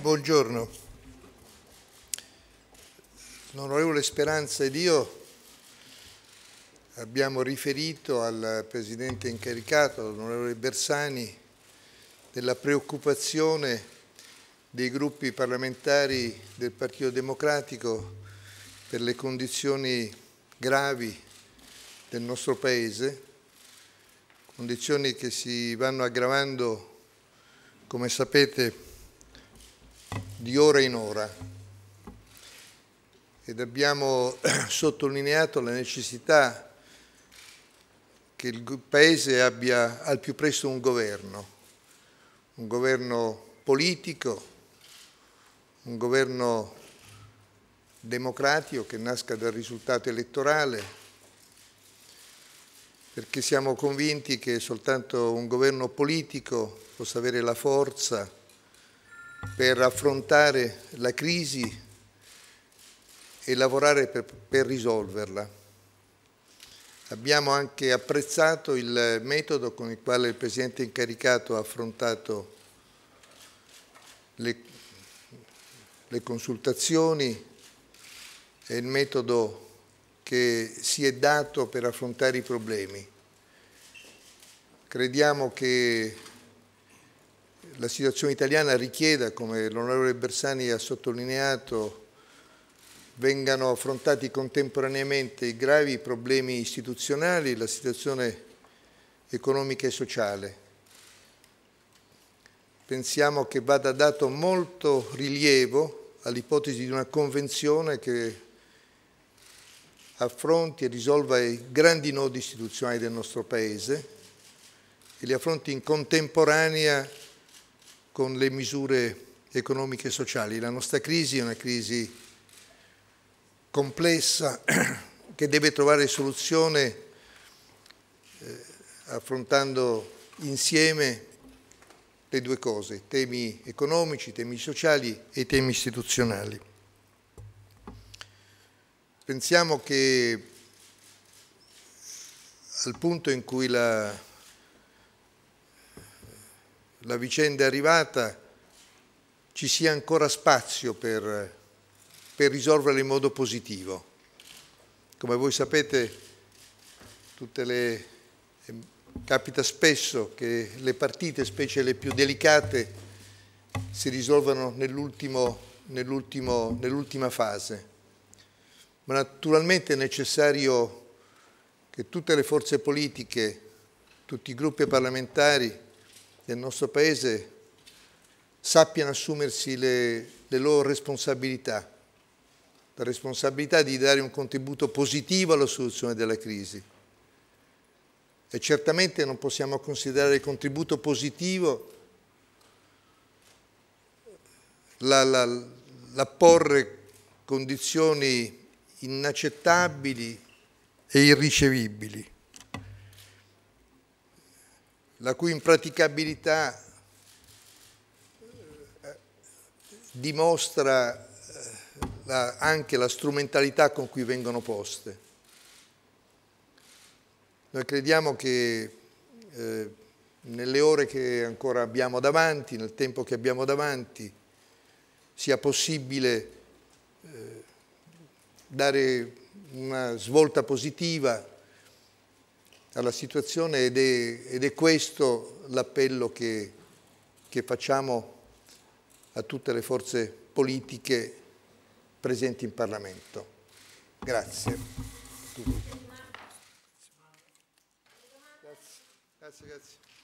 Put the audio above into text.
Buongiorno. L'onorevole Speranza ed io abbiamo riferito al Presidente incaricato, l'onorevole Bersani, della preoccupazione dei gruppi parlamentari del Partito Democratico per le condizioni gravi del nostro Paese, condizioni che si vanno aggravando, come sapete, di ora in ora ed abbiamo sottolineato la necessità che il Paese abbia al più presto un governo, un governo politico, un governo democratico che nasca dal risultato elettorale, perché siamo convinti che soltanto un governo politico possa avere la forza per affrontare la crisi e lavorare per, per risolverla. Abbiamo anche apprezzato il metodo con il quale il Presidente incaricato ha affrontato le, le consultazioni e il metodo che si è dato per affrontare i problemi. Crediamo che la situazione italiana richieda, come l'onorevole Bersani ha sottolineato, vengano affrontati contemporaneamente i gravi problemi istituzionali, e la situazione economica e sociale. Pensiamo che vada dato molto rilievo all'ipotesi di una convenzione che affronti e risolva i grandi nodi istituzionali del nostro Paese e li affronti in contemporanea con le misure economiche e sociali. La nostra crisi è una crisi complessa che deve trovare soluzione eh, affrontando insieme le due cose, temi economici, temi sociali e temi istituzionali. Pensiamo che al punto in cui la la vicenda è arrivata, ci sia ancora spazio per, per risolverla in modo positivo. Come voi sapete, le, eh, capita spesso che le partite, specie le più delicate, si risolvano nell'ultima nell nell fase. Ma naturalmente è necessario che tutte le forze politiche, tutti i gruppi parlamentari del nostro Paese sappiano assumersi le, le loro responsabilità, la responsabilità di dare un contributo positivo alla soluzione della crisi. E certamente non possiamo considerare il contributo positivo l'apporre la, la, condizioni inaccettabili e irricevibili la cui impraticabilità eh, dimostra eh, la, anche la strumentalità con cui vengono poste. Noi crediamo che eh, nelle ore che ancora abbiamo davanti, nel tempo che abbiamo davanti, sia possibile eh, dare una svolta positiva alla situazione ed è, ed è questo l'appello che, che facciamo a tutte le forze politiche presenti in Parlamento. Grazie. Grazie, grazie.